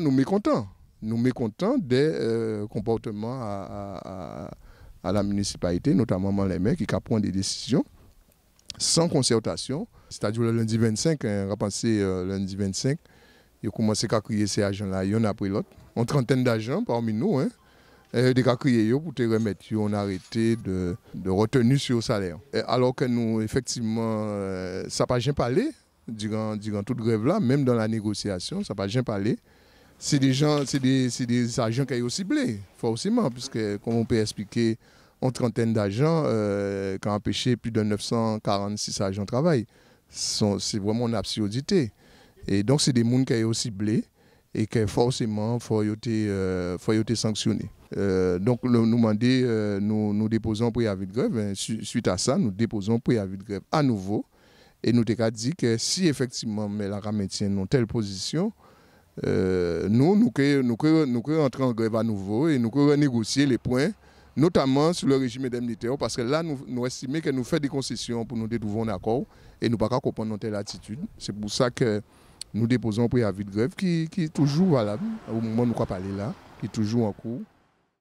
nous mécontents. Nous mécontents des euh, comportements à, la municipalité, notamment les mecs qui prennent des décisions sans concertation. C'est-à-dire le lundi 25, hein, on euh, a lundi 25, ils ont commencé à crier ces agents-là, a après l'autre. Une trentaine d'agents parmi nous, hein, et des pour te remettre, on a arrêté de, retenir sur le salaire. alors que nous, effectivement, euh, ça n'a pas jamais parlé durant, toute grève-là, même dans la négociation, ça n'a pas jamais parlé c'est des gens, des, agents qui ont ciblés, forcément, puisque, comme on peut expliquer, une trentaine d'agents euh, qui ont empêché plus de 946 agents de travail. C'est vraiment une absurdité. Et donc, c'est des gens qui ont ciblés et qui, forcément, il faut être euh, euh, donc, nous demandons, nous, nous déposons un préavis de grève. Hein, suite à ça, nous déposons un préavis de grève à nouveau. Et nous avons dit que si effectivement la maintient une telle position, euh, nous, nous que nous, entrer en grève à nouveau et nous que renégocier les points, notamment sur le régime indemnitaire, parce que là, nous, estimons que nous faisons des concessions pour nous détrouver un accord et nous ne pouvons pas comprendre notre attitude. C'est pour ça que nous déposons un préavis de grève qui, qui est toujours valable au moment où nous parler là, qui est toujours en cours.